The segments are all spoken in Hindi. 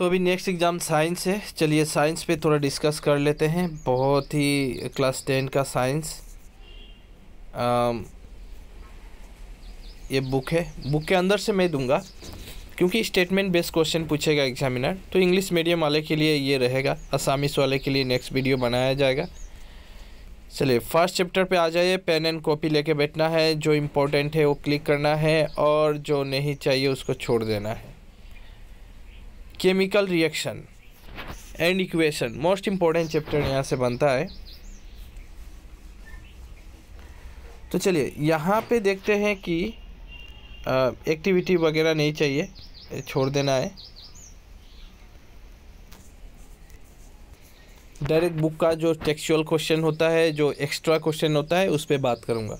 तो अभी नेक्स्ट एग्ज़ाम साइंस है चलिए साइंस पे थोड़ा डिस्कस कर लेते हैं बहुत ही क्लास टेन का साइंस ये बुक है बुक के अंदर से मैं दूंगा क्योंकि स्टेटमेंट बेस्ड क्वेश्चन पूछेगा एग्जामिनर तो इंग्लिश मीडियम वाले के लिए ये रहेगा असामिस वाले के लिए नेक्स्ट वीडियो बनाया जाएगा चलिए फर्स्ट चैप्टर पे आ जाइए पेन एंड कॉपी लेके बैठना है जो इम्पोर्टेंट है वो क्लिक करना है और जो नहीं चाहिए उसको छोड़ देना है chemical reaction and equation most important chapter यहाँ से बनता है तो चलिए यहाँ पे देखते हैं कि एक्टिविटी वगैरह नहीं चाहिए छोड़ देना है डायरेक्ट बुक का जो टेक्सुअल क्वेश्चन होता है जो एक्स्ट्रा क्वेश्चन होता है उस पर बात करूँगा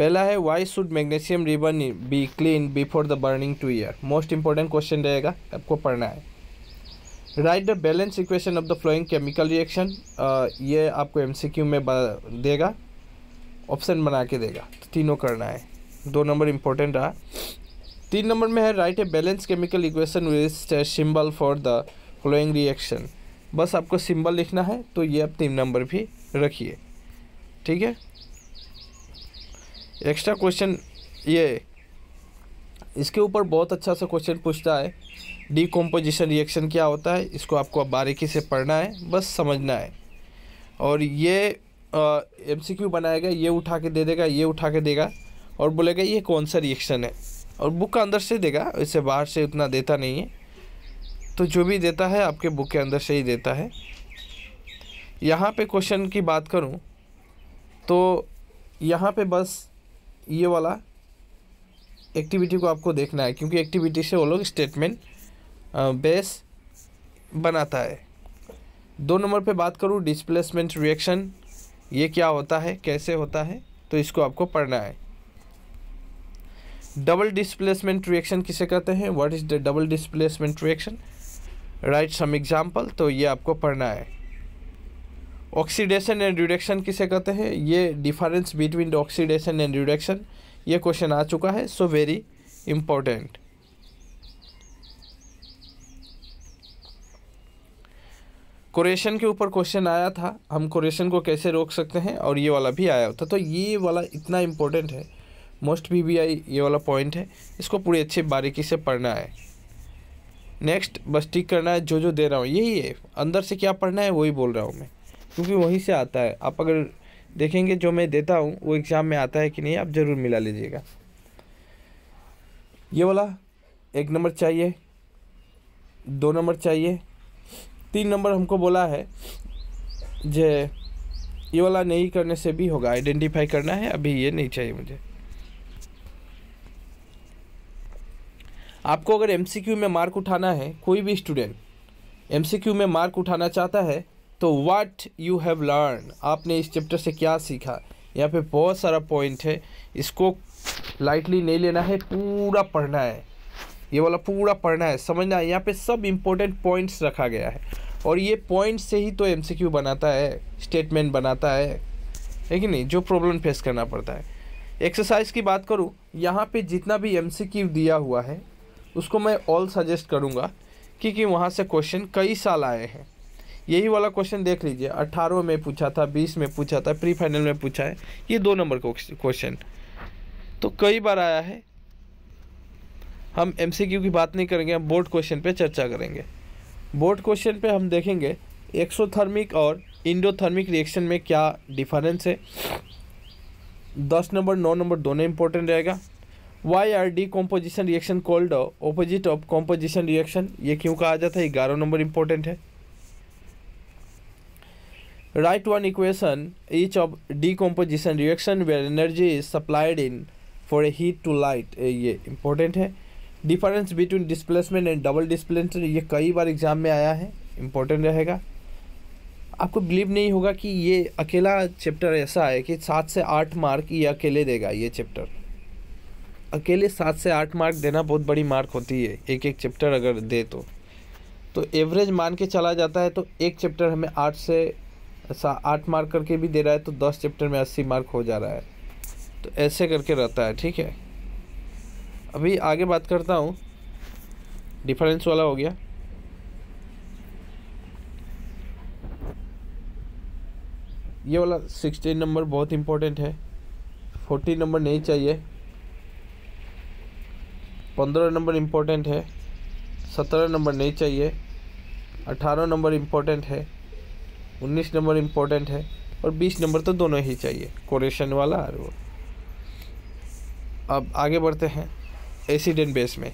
पहला है why should magnesium ribbon be clean before the burning two year most important question रहेगा आपको पढ़ना है write the balance equation of the following chemical reaction ये आपको क्यू में देगा ऑप्शन बना के देगा तो तीनों करना है दो नंबर इंपॉर्टेंट रहा तीन नंबर में है write a balance chemical equation with symbol for the following reaction बस आपको सिंबल लिखना है तो ये आप तीन नंबर भी रखिए ठीक है एक्स्ट्रा क्वेश्चन ये इसके ऊपर बहुत अच्छा सा क्वेश्चन पूछता है डीकम्पोजिशन रिएक्शन क्या होता है इसको आपको अब बारीकी से पढ़ना है बस समझना है और ये एम सी क्यू बनाएगा ये उठा के दे देगा ये उठा के देगा और बोलेगा ये कौन सा रिएक्शन है और बुक का अंदर से देगा इसे बाहर से उतना देता नहीं है तो जो भी देता है आपके बुक के अंदर से ही देता है यहाँ पे क्वेश्चन की बात करूँ तो यहाँ पे बस ये वाला एक्टिविटी को आपको देखना है क्योंकि एक्टिविटी से वो लोग स्टेटमेंट बेस बनाता है दो नंबर पे बात करूँ डिस्प्लेसमेंट रिएक्शन ये क्या होता है कैसे होता है तो इसको आपको पढ़ना है डबल डिस्प्लेसमेंट रिएक्शन किसे कहते हैं what is the double displacement reaction write some example तो ये आपको पढ़ना है ऑक्सीडेशन एंड रिडक्शन किसे कहते हैं ये difference between the oxidation and reduction ये क्वेश्चन आ चुका है सो वेरी इम्पोर्टेंट कोरेशन के ऊपर क्वेश्चन आया था हम कोरेशन को कैसे रोक सकते हैं और ये वाला भी आया होता तो ये वाला इतना इम्पोर्टेंट है मोस्ट बी बी आई ये वाला पॉइंट है इसको पूरी अच्छी बारीकी से पढ़ना है नेक्स्ट बस टिक करना है जो जो दे रहा हूँ यही है अंदर से क्या पढ़ना है वही बोल रहा हूँ मैं क्योंकि वहीं से आता है आप अगर देखेंगे जो मैं देता हूँ वो एग्ज़ाम में आता है कि नहीं आप ज़रूर मिला लीजिएगा ये वाला एक नंबर चाहिए दो नंबर चाहिए तीन नंबर हमको बोला है जे ये वाला नहीं करने से भी होगा आइडेंटिफाई करना है अभी ये नहीं चाहिए मुझे आपको अगर एमसीक्यू में मार्क उठाना है कोई भी स्टूडेंट एमसीक्यू में मार्क उठाना चाहता है तो व्हाट यू हैव लर्न आपने इस चैप्टर से क्या सीखा यहाँ पे बहुत सारा पॉइंट है इसको लाइटली नहीं लेना है पूरा पढ़ना है ये वाला पूरा पढ़ना है समझना है यहाँ पे सब इम्पोर्टेंट पॉइंट्स रखा गया है और ये पॉइंट से ही तो एमसीक्यू बनाता है स्टेटमेंट बनाता है है कि नहीं जो प्रॉब्लम फेस करना पड़ता है एक्सरसाइज की बात करूँ यहाँ पे जितना भी एमसीक्यू दिया हुआ है उसको मैं ऑल सजेस्ट करूँगा क्योंकि वहाँ से क्वेश्चन कई साल आए हैं यही वाला क्वेश्चन देख लीजिए अट्ठारह में पूछा था बीस में पूछा था प्री फाइनल में पूछा है ये दो नंबर क्वेश्चन तो कई बार आया है हम एम की बात नहीं करेंगे हम बोर्ड क्वेश्चन पर चर्चा करेंगे बोर्ड क्वेश्चन पर हम देखेंगे एक्सोथर्मिक और इंडोथर्मिक रिएक्शन में क्या डिफरेंस है दस नंबर नौ नंबर दोनों इंपॉर्टेंट रहेगा why are decomposition reaction called opposite of composition reaction ये क्यों कहा जाता है ग्यारह नंबर इंपॉर्टेंट है Write one equation each of decomposition reaction where energy is supplied in for a heat to light eh, ये important है difference between displacement and double displacement ये कई बार एग्ज़ाम में आया है इम्पोर्टेंट रहेगा आपको बिलीव नहीं होगा कि ये अकेला चैप्टर ऐसा है कि सात से आठ मार्क ये अकेले देगा ये चैप्टर अकेले सात से आठ मार्क देना बहुत बड़ी मार्क होती है एक एक चैप्टर अगर दे तो तो एवरेज मान के चला जाता है तो एक चैप्टर हमें आठ से आठ मार्क करके भी दे रहा है तो दस चैप्टर में अस्सी मार्क हो जा रहा है तो ऐसे करके रहता है ठीक है अभी आगे बात करता हूँ डिफरेंस वाला हो गया ये वाला सिक्सटीन नंबर बहुत इम्पोर्टेंट है फोर्टीन नंबर नहीं चाहिए पंद्रह नंबर इम्पोर्टेंट है सत्रह नंबर नहीं चाहिए अठारह नंबर इम्पोर्टेंट है उन्नीस नंबर इम्पोर्टेंट है और बीस नंबर तो दोनों ही चाहिए कोरेशन वाला और वो अब आगे बढ़ते हैं एसीडेंट बेस में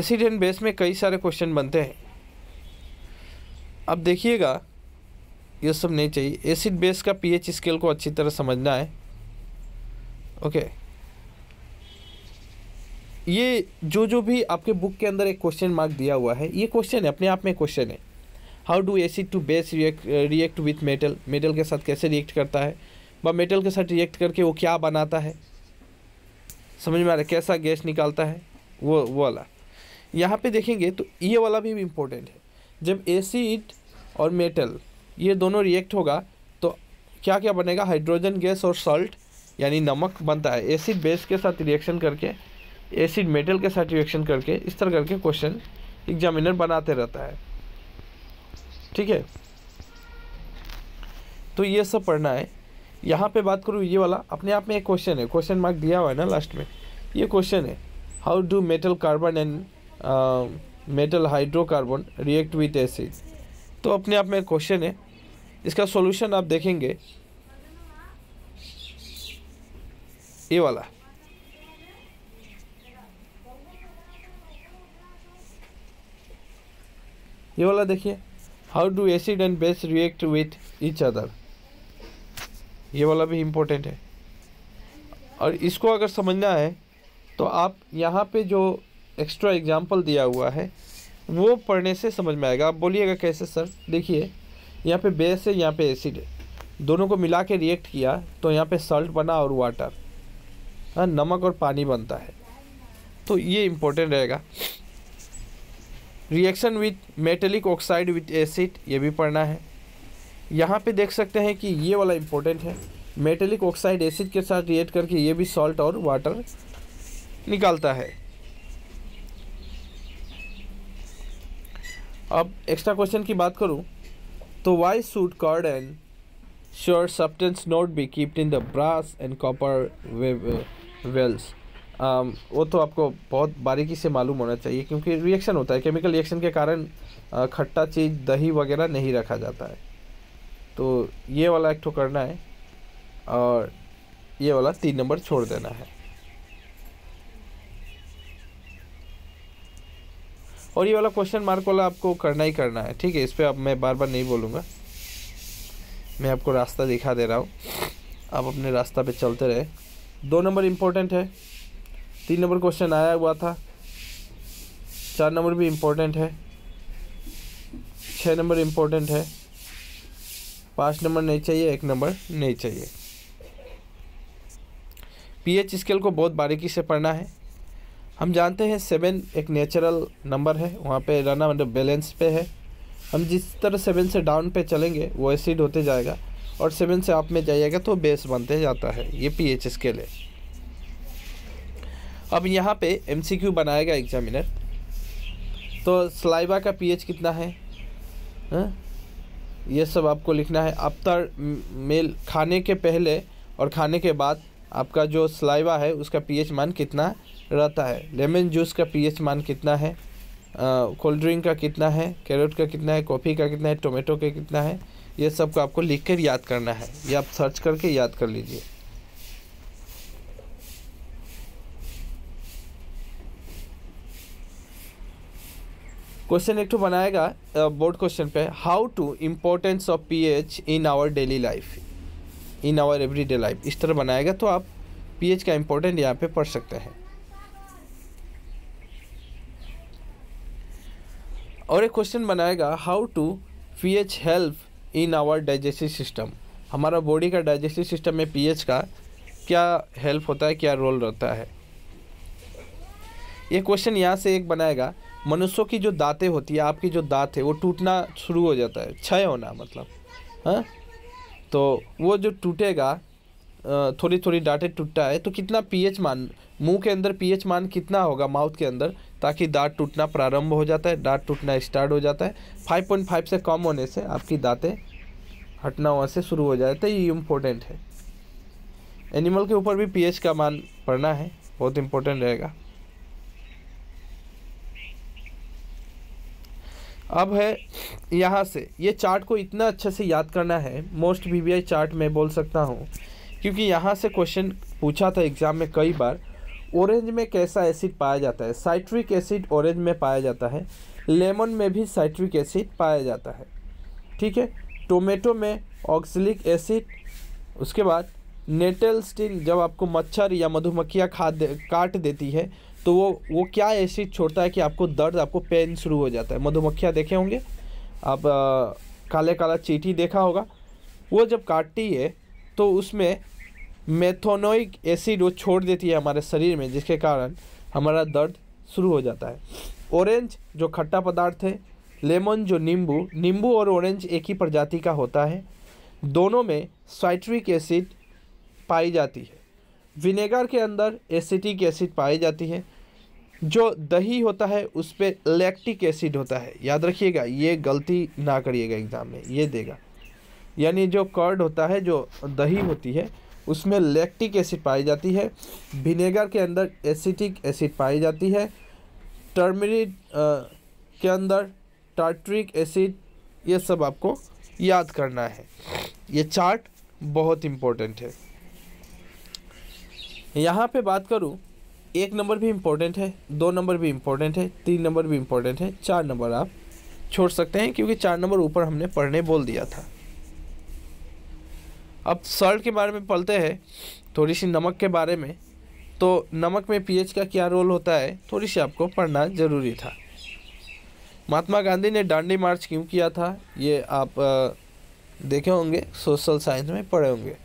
एसीडेंट बेस में कई सारे क्वेश्चन बनते हैं अब देखिएगा ये सब नहीं चाहिए एसिड बेस का पीएच स्केल को अच्छी तरह समझना है ओके ये जो जो भी आपके बुक के अंदर एक क्वेश्चन मार्क दिया हुआ है ये क्वेश्चन है अपने आप में क्वेश्चन है how do acid to base react react with metal metal के साथ कैसे रिएक्ट करता है व मेटल के साथ रिएक्ट करके वो क्या बनाता है समझ में आ रहा है कैसा गैस निकालता है वो वो वाला यहाँ पे देखेंगे तो ये वाला भी इम्पोर्टेंट है जब एसिड और मेटल ये दोनों रिएक्ट होगा तो क्या क्या बनेगा हाइड्रोजन गैस और सॉल्ट यानी नमक बनता है एसिड बेस के साथ रिएक्शन करके एसिड मेटल के साथ रिएक्शन करके इस तरह करके क्वेश्चन एग्जामिनर बनाते रहता है ठीक है तो ये सब पढ़ना है यहाँ पे बात करूँ ये वाला अपने आप में एक क्वेश्चन है क्वेश्चन मार्क दिया हुआ है ना लास्ट में ये क्वेश्चन है how do metal carbon and metal hydrocarbon react with acid तो अपने आप में एक क्वेश्चन है इसका सॉल्यूशन आप देखेंगे ये वाला ये वाला देखिए how do acid and base react with each other ये वाला भी इम्पोर्टेंट है और इसको अगर समझना है तो आप यहाँ पे जो एक्स्ट्रा एग्जाम्पल दिया हुआ है वो पढ़ने से समझ में आएगा आप बोलिएगा कैसे सर देखिए यहाँ पे बेस है यहाँ पे एसिड है दोनों को मिला के रिएक्ट किया तो यहाँ पे सॉल्ट बना और वाटर हाँ नमक और पानी बनता है तो ये इम्पोर्टेंट रहेगा reaction with metallic oxide with acid ये भी पढ़ना है यहाँ पे देख सकते हैं कि ये वाला इंपॉर्टेंट है मेटेलिक ऑक्साइड एसिड के साथ रिएक्ट करके ये भी सॉल्ट और वाटर निकालता है अब एक्स्ट्रा क्वेश्चन की बात करूँ तो why should curd and sour substance not be kept in the brass and copper vessels Um, वो तो आपको बहुत बारीकी से मालूम होना चाहिए क्योंकि रिएक्शन होता है केमिकल रिएक्शन के कारण uh, खट्टा चीज़ दही वगैरह नहीं रखा जाता है तो ये वाला एक तो करना है और ये वाला तीन नंबर छोड़ देना है और ये वाला क्वेश्चन मार्क वाला आपको करना ही करना है ठीक है इस पर अब मैं बार बार नहीं बोलूँगा मैं आपको रास्ता दिखा दे रहा हूँ आप अपने रास्ता पे चलते रहे दो नंबर इम्पोर्टेंट है तीन नंबर क्वेश्चन आया हुआ था चार नंबर भी इम्पोर्टेंट है छः नंबर इम्पोर्टेंट है पाँच नंबर नहीं चाहिए एक नंबर नहीं चाहिए पीएच स्केल को बहुत बारीकी से पढ़ना है हम जानते हैं सेवन एक नेचुरल नंबर है वहाँ पे रहना मतलब बैलेंस पे है हम जिस तरह सेवन से डाउन पे चलेंगे वो एसिड होते जाएगा और सेवन से आप में जाइएगा तो बेस बनते जाता है ये पीएच स्केल है अब यहाँ पे क्यू बनाएगा एग्जामिनर तो स्लाइबा का पीएच कितना है हा? ये सब आपको लिखना है तक मेल खाने के पहले और खाने के बाद आपका जो स्लाइबा है उसका पीएच मान कितना रहता है लेमन जूस का पीएच मान कितना है कोल्ड ड्रिंक का कितना है कैरेट का कितना है कॉफ़ी का कितना है टोमेटो का कितना है ये सब को आपको लिख कर याद करना है ये आप सर्च करके याद कर लीजिए क्वेश्चन एक तो बनाएगा बोर्ड क्वेश्चन पे how to importance of pH in our daily life in our everyday life इस तरह बनाएगा तो आप पीएच का इम्पोर्टेंट यहाँ पे पढ़ सकते हैं और एक क्वेश्चन बनाएगा how to pH help in our digestive system हमारा बॉडी का डाइजेस्टिव सिस्टम में पीएच का क्या हेल्प होता है क्या रोल रहता है ये क्वेश्चन यहाँ से एक बनाएगा मनुष्यों की जो दाँतें होती है आपकी जो दाँत है वो टूटना शुरू हो जाता है क्षय होना मतलब हाँ तो वो जो टूटेगा थोड़ी थोड़ी डांटे टूटता है तो कितना पीएच मान मुंह के अंदर पीएच मान कितना होगा माउथ के अंदर ताकि दांत टूटना प्रारंभ हो जाता है दांत टूटना स्टार्ट हो जाता है 5.5 से कम होने से आपकी दांतें हटना वहाँ से शुरू हो जाता है ये इम्पोर्टेंट है एनिमल के ऊपर भी पीएच का मान पड़ना है बहुत इम्पोर्टेंट रहेगा अब है यहाँ से ये चार्ट को इतना अच्छे से याद करना है मोस्ट वी चार्ट मैं बोल सकता हूँ क्योंकि यहाँ से क्वेश्चन पूछा था एग्ज़ाम में कई बार ऑरेंज में कैसा एसिड पाया जाता है साइट्रिक एसिड ऑरेंज में पाया जाता है लेमन में भी साइट्रिक एसिड पाया जाता है ठीक है टोमेटो में ऑक्सिलिक एसिड उसके बाद नेटल स्टिंग जब आपको मच्छर या मधुमक्खियाँ खा दे, काट देती है तो वो वो क्या एसिड छोड़ता है कि आपको दर्द आपको पेन शुरू हो जाता है मधुमक्खियाँ देखे होंगे आप आ, काले काला चीटी देखा होगा वो जब काटती है तो उसमें मेथोनोइक एसिड वो छोड़ देती है हमारे शरीर में जिसके कारण हमारा दर्द शुरू हो जाता है ऑरेंज जो खट्टा पदार्थ है लेमन जो नींबू नींबू और ऑरेंज एक ही प्रजाति का होता है दोनों में साइट्रिक एसिड पाई जाती है विनेगर के अंदर एसिटिक एसिड पाई जाती है जो दही होता है उस पर लैक्टिक एसिड होता है याद रखिएगा ये गलती ना करिएगा एग्ज़ाम में ये देगा यानी जो कर्ड होता है जो दही होती है उसमें लैक्टिक एसिड पाई जाती है विनेगर के अंदर एसिटिक एसिड पाई जाती है टर्मरी के अंदर टार्ट्रिक एसिड ये सब आपको याद करना है ये चार्ट बहुत इम्पोर्टेंट है यहाँ पे बात करूँ एक नंबर भी इम्पोर्टेंट है दो नंबर भी इम्पोर्टेंट है तीन नंबर भी इम्पोर्टेंट है चार नंबर आप छोड़ सकते हैं क्योंकि चार नंबर ऊपर हमने पढ़ने बोल दिया था अब सॉल्ट के बारे में पढ़ते हैं थोड़ी सी नमक के बारे में तो नमक में पीएच का क्या रोल होता है थोड़ी सी आपको पढ़ना ज़रूरी था महात्मा गांधी ने डांडी मार्च क्यों किया था ये आप देखे होंगे सोशल साइंस में पढ़े होंगे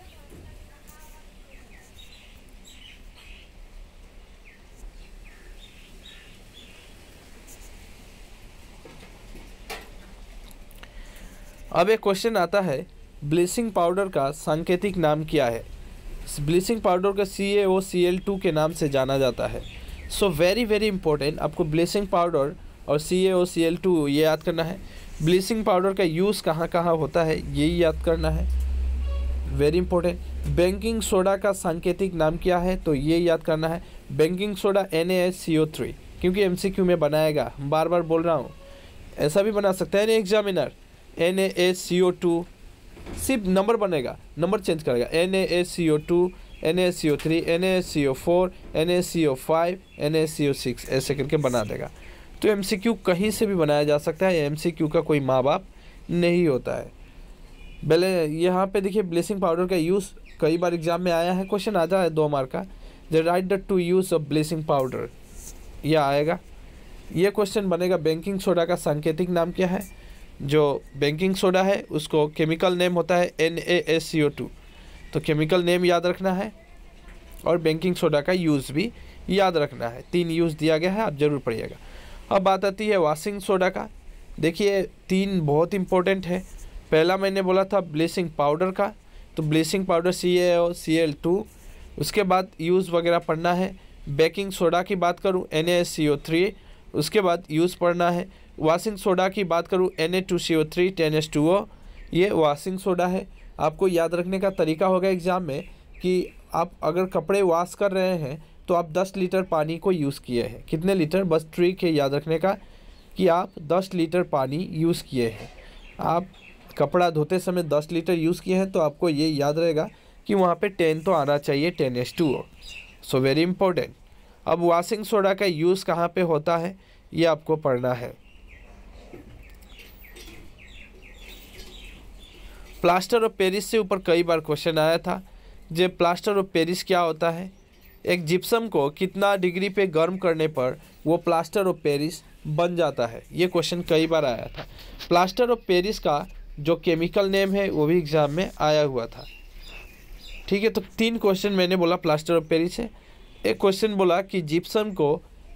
अब एक क्वेश्चन आता है ब्लीसिंग पाउडर का सांकेतिक नाम क्या है ब्लीसिंग पाउडर का सी A O C L to के नाम से जाना जाता है सो वेरी वेरी इंपॉर्टेंट आपको ब्लीसिंग पाउडर और सी A O C L to ये याद करना है ब्लीसिंग पाउडर का यूज़ कहाँ कहाँ होता है ये याद करना है वेरी इंपॉर्टेंट बैंकिंग सोडा का सांकेतिक नाम क्या है तो ये याद करना है baking soda N A H C O three क्योंकि एम सी क्यू में बनाएगा बार बार बोल रहा हूँ ऐसा भी बना सकते हैं examiner N A C O two सिर्फ नंबर बनेगा नंबर चेंज करेगा N A A C O two N A C O three N A C O four N A C O five N A C O six ऐसे करके बना देगा तो एम सी क्यू कहीं से भी बनाया जा सकता है एम सी क्यू का कोई माँ बाप नहीं होता है पहले यहाँ पे देखिए ब्लीसिंग पाउडर का यूज़ कई बार एग्जाम में आया है क्वेश्चन आता है दो मार्क का the write the two use of bleaching powder यह आएगा ये क्वेश्चन बनेगा बैंकिंग सोडा का सांकेतिक नाम क्या है जो बैंकिंग सोडा है उसको केमिकल नेम होता है N A S C O two तो केमिकल नेम याद रखना है और बैंकिंग सोडा का यूज़ भी याद रखना है तीन यूज़ दिया गया है आप ज़रूर पढ़िएगा अब बात आती है वाशिंग सोडा का देखिए तीन बहुत इम्पोर्टेंट है पहला मैंने बोला था ब्लीसिंग पाउडर का तो bleaching powder C A O C L two उसके बाद यूज़ वगैरह पढ़ना है बेकिंग सोडा की बात करूँ N A S C O three उसके बाद यूज़ पढ़ना है वाशिंग सोडा की बात करूँ N A two C O three ten S two O ये वाशिंग सोडा है आपको याद रखने का तरीका होगा एग्ज़ाम में कि आप अगर कपड़े वाश कर रहे हैं तो आप 10 लीटर पानी को यूज़ किए हैं कितने लीटर बस ट्रिक है याद रखने का कि आप 10 लीटर पानी यूज़ किए हैं आप कपड़ा धोते समय 10 लीटर यूज़ किए हैं तो आपको ये याद रहेगा कि वहाँ पे 10 तो आना चाहिए ten S two O so very important अब वाशिंग सोडा का यूज़ कहाँ पे होता है ये आपको पढ़ना है प्लास्टर ऑफ पेरिस से ऊपर कई बार क्वेश्चन आया था जे प्लास्टर ऑफ पेरिस क्या होता है एक जिप्सम को कितना डिग्री पे गर्म करने पर वो प्लास्टर ऑफ पेरिस बन जाता है ये क्वेश्चन कई बार आया था प्लास्टर ऑफ पेरिस का जो केमिकल नेम है वो भी एग्ज़ाम में आया हुआ था ठीक है तो तीन क्वेश्चन मैंने बोला प्लास्टर ऑफ पेरिस है एक क्वेश्चन बोला कि जिप्सम को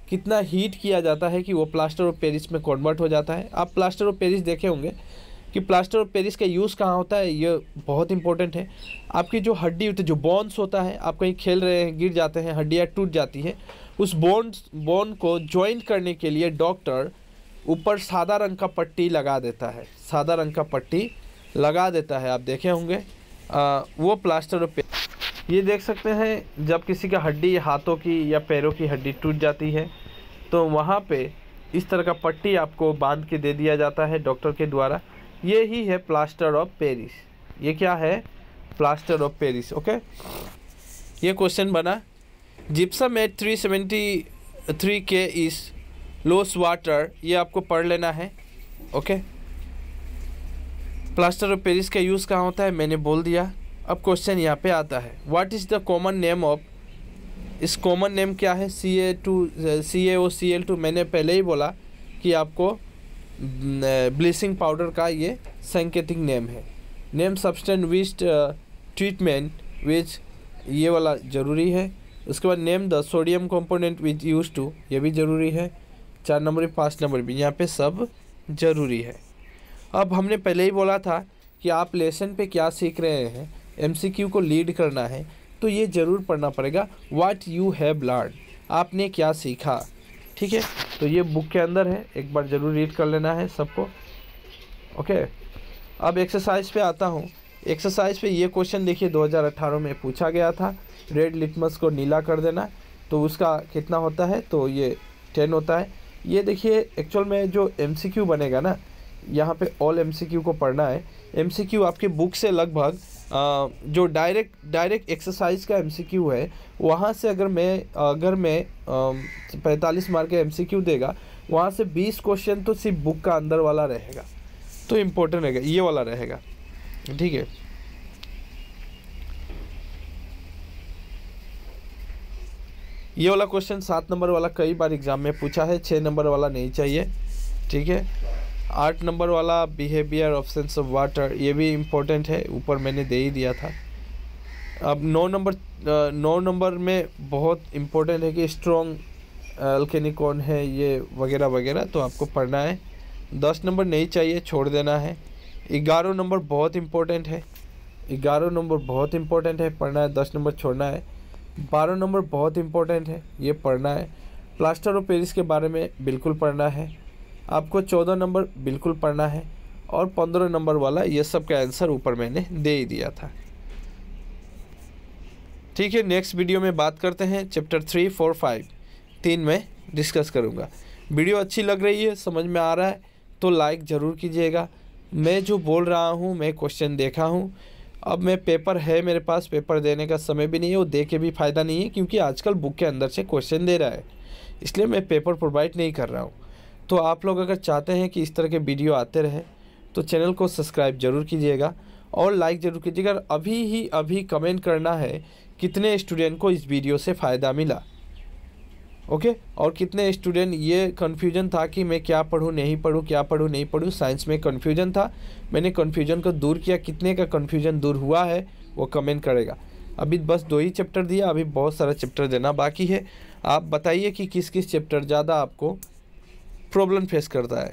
कितना हीट किया जाता है कि वो प्लास्टर ऑफ पेरिस में कन्वर्ट हो जाता है आप प्लास्टर ऑफ पेरिस देखे होंगे कि प्लास्टर ऑफ पेरिस का यूज़ कहाँ होता है ये बहुत इंपॉर्टेंट है आपकी जो हड्डी होती है जो बोन्स होता है आप कहीं खेल रहे हैं गिर जाते हैं हड्डियाँ टूट जाती है उस बोन्स बोन को ज्वाइंट करने के लिए डॉक्टर ऊपर सादा रंग का पट्टी लगा देता है सादा रंग का पट्टी लगा देता है आप देखे होंगे वो प्लास्टर ऑफ ये देख सकते हैं जब किसी का हड्डी हाथों की या पैरों की हड्डी टूट जाती है तो वहाँ पे इस तरह का पट्टी आपको बांध के दे दिया जाता है डॉक्टर के द्वारा ये ही है प्लास्टर ऑफ पेरिस ये क्या है प्लास्टर ऑफ पेरिस ओके ये क्वेश्चन बना gypsum at three seventy three के इस लोस वाटर ये आपको पढ़ लेना है ओके प्लास्टर ऑफ पेरिस का यूज़ कहाँ होता है मैंने बोल दिया अब क्वेश्चन यहाँ पे आता है what is the common name of इस कॉमन नेम क्या है C A two C A O C L two मैंने पहले ही बोला कि आपको ब्लीसिंग पाउडर का ये सांकेतिक नेम है नेम सब्सटेंट विस्ट ट्रीटमेंट विच ये वाला ज़रूरी है उसके बाद name the sodium component which use to ये भी ज़रूरी है चार नंबर भी पाँच नंबर भी यहाँ पे सब ज़रूरी है अब हमने पहले ही बोला था कि आप लेसन पे क्या सीख रहे हैं एमसीक्यू को लीड करना है तो ये ज़रूर पढ़ना पड़ेगा वाट यू हैव लर्न आपने क्या सीखा ठीक है तो ये बुक के अंदर है एक बार ज़रूर रीड कर लेना है सबको ओके अब एक्सरसाइज पे आता हूँ एक्सरसाइज पे ये क्वेश्चन देखिए 2018 में पूछा गया था रेड लिटमस को नीला कर देना तो उसका कितना होता है तो ये टेन होता है ये देखिए एक्चुअल में जो एम बनेगा ना यहाँ पे ऑल एम को पढ़ना है एम आपके बुक से लगभग जो डायरेक्ट डायरेक्ट एक्सरसाइज का एमसीक्यू है वहाँ से अगर मैं अगर मैं पैंतालीस मार्क का एमसीक्यू देगा वहाँ से बीस क्वेश्चन तो सिर्फ बुक का अंदर वाला रहेगा तो इम्पोर्टेंट रहेगा ये वाला रहेगा ठीक है ये वाला क्वेश्चन सात नंबर वाला कई बार एग्ज़ाम में पूछा है छः नंबर वाला नहीं चाहिए ठीक है आठ नंबर वाला behaviour of sense of water ये भी इम्पोर्टेंट है ऊपर मैंने दे ही दिया था अब नौ नंबर नौ नंबर में बहुत इम्पोर्टेंट है कि स्ट्रॉन्ग अल्केनिक कौन है ये वगैरह वगैरह तो आपको पढ़ना है दस नंबर नहीं चाहिए छोड़ देना है ग्यारह नंबर बहुत इम्पोर्टेंट है ग्यारह नंबर बहुत इम्पोर्टेंट है पढ़ना है दस नंबर छोड़ना है बारह नंबर बहुत इम्पोर्टेंट है ये पढ़ना है प्लास्टर ऑफ पेरिस के बारे में बिल्कुल पढ़ना है आपको चौदह नंबर बिल्कुल पढ़ना है और पंद्रह नंबर वाला ये सब का आंसर ऊपर मैंने दे ही दिया था ठीक है नेक्स्ट वीडियो में बात करते हैं चैप्टर थ्री फोर फाइव तीन में डिस्कस करूँगा वीडियो अच्छी लग रही है समझ में आ रहा है तो लाइक ज़रूर कीजिएगा मैं जो बोल रहा हूँ मैं क्वेश्चन देखा हूँ अब मैं पेपर है मेरे पास पेपर देने का समय भी नहीं है वो दे के भी फ़ायदा नहीं है क्योंकि आजकल बुक के अंदर से क्वेश्चन दे रहा है इसलिए मैं पेपर प्रोवाइड नहीं कर रहा हूँ तो आप लोग अगर चाहते हैं कि इस तरह के वीडियो आते रहे तो चैनल को सब्सक्राइब जरूर कीजिएगा और लाइक ज़रूर कीजिएगा अभी ही अभी कमेंट करना है कितने स्टूडेंट को इस वीडियो से फ़ायदा मिला ओके और कितने स्टूडेंट ये कन्फ्यूजन था कि मैं क्या पढ़ूँ नहीं पढ़ूँ क्या पढ़ूँ नहीं पढ़ूँ साइंस में कन्फ्यूजन था मैंने कन्फ्यूजन को दूर किया कितने का कन्फ्यूजन दूर हुआ है वो कमेंट करेगा अभी बस दो ही चैप्टर दिया अभी बहुत सारा चैप्टर देना बाकी है आप बताइए कि किस किस चैप्टर ज़्यादा आपको प्रॉब्लम फेस करता है